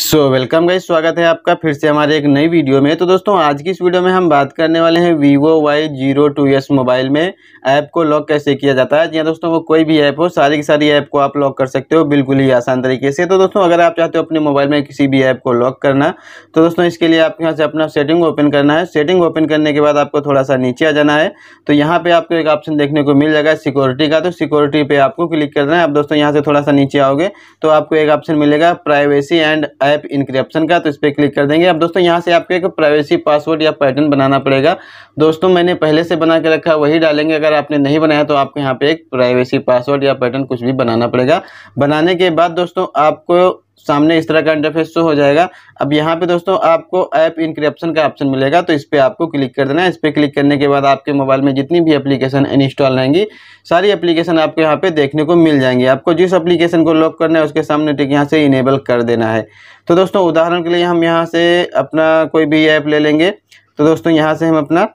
so welcome guys स्वागत है आपका फिर से हमारे एक नई वीडियो में तो दोस्तों आज की इस वीडियो में हम बात करने वाले हैं Vivo Y zero two S mobile में ऐप को लॉक कैसे किया जाता है जी हाँ दोस्तों वो कोई भी ऐप हो सारी की सारी ऐप को आप लॉक कर सकते हो बिल्कुल ही आसान तरीके से तो दोस्तों अगर आप चाहते हो अपने मोबाइल में किसी भी ऐप को लॉक करना तो दोस्तों इसके लिए आपके यहाँ से अपना सेटिंग ओपन करना है सेटिंग ओपन करने के बाद आपको थोड़ा सा नीचे आ जाना है तो यहाँ पर आपको एक ऑप्शन देखने को मिल जाएगा सिक्योरिटी का तो सिक्योरिटी पर आपको क्लिक करना है आप दोस्तों यहाँ से थोड़ा सा नीचे आओगे तो आपको एक ऑप्शन मिलेगा प्राइवेसी एंड ऐप इंक्रिप्शन का तो इस पर क्लिक कर देंगे अब दोस्तों यहाँ से आपको एक प्राइवेसी पासवर्ड या पैटर्न बनाना पड़ेगा दोस्तों मैंने पहले से बना के रखा वही डालेंगे अगर आपने नहीं बनाया तो आपको यहाँ पे एक प्राइवेसी पासवर्ड या पैटर्न कुछ भी बनाना पड़ेगा बनाने के बाद दोस्तों आपको सामने इस तरह का इंटरफेस शो हो जाएगा अब यहाँ पे दोस्तों आपको ऐप इंक्रिप्शन का ऑप्शन मिलेगा तो इस पर आपको क्लिक कर देना है इस पर क्लिक करने के बाद आपके मोबाइल में जितनी भी एप्लीकेशन इंस्टॉल रहेंगी सारी एप्लीकेशन आपको यहाँ पे देखने को मिल जाएंगी आपको जिस एप्लीकेशन को लॉक करना है उसके सामने टिक यहाँ से इनेबल कर देना है तो दोस्तों उदाहरण के लिए हम यहाँ से अपना कोई भी ऐप ले लेंगे तो दोस्तों यहाँ से हम अपना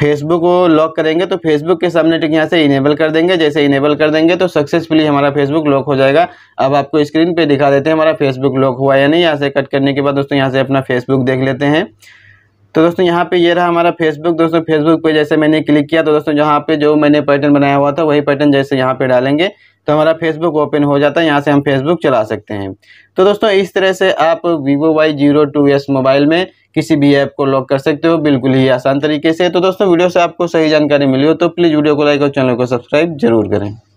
फेसबुक को लॉक करेंगे तो फेसबुक के सामने टिक यहाँ से इनेबल कर देंगे जैसे इनेबल कर देंगे तो सक्सेसफुली हमारा फेसबुक लॉक हो जाएगा अब आपको स्क्रीन पे दिखा देते हैं हमारा फेसबुक लॉक हुआ या नहीं यहाँ से कट करने के बाद दोस्तों यहाँ से अपना फेसबुक देख लेते हैं तो दोस्तों यहाँ पे ये रहा हमारा फेसबुक दोस्तों फेसबुक पे जैसे मैंने क्लिक किया तो दोस्तों यहाँ पे जो मैंने पैटर्न बनाया हुआ था वही पैटर्न जैसे यहाँ पे डालेंगे तो हमारा फेसबुक ओपन हो जाता है यहाँ से हम फेसबुक चला सकते हैं तो दोस्तों इस तरह से आप Vivo Y zero two S mobile में किसी भी ऐप को लॉक कर सकते हो बिल्कुल ही आसान तरीके से तो दोस्तों वीडियो से आपको सही जानकारी मिली हो तो प्लीज़ वीडियो को लाइक और चैनल को सब्सक्राइब जरूर करें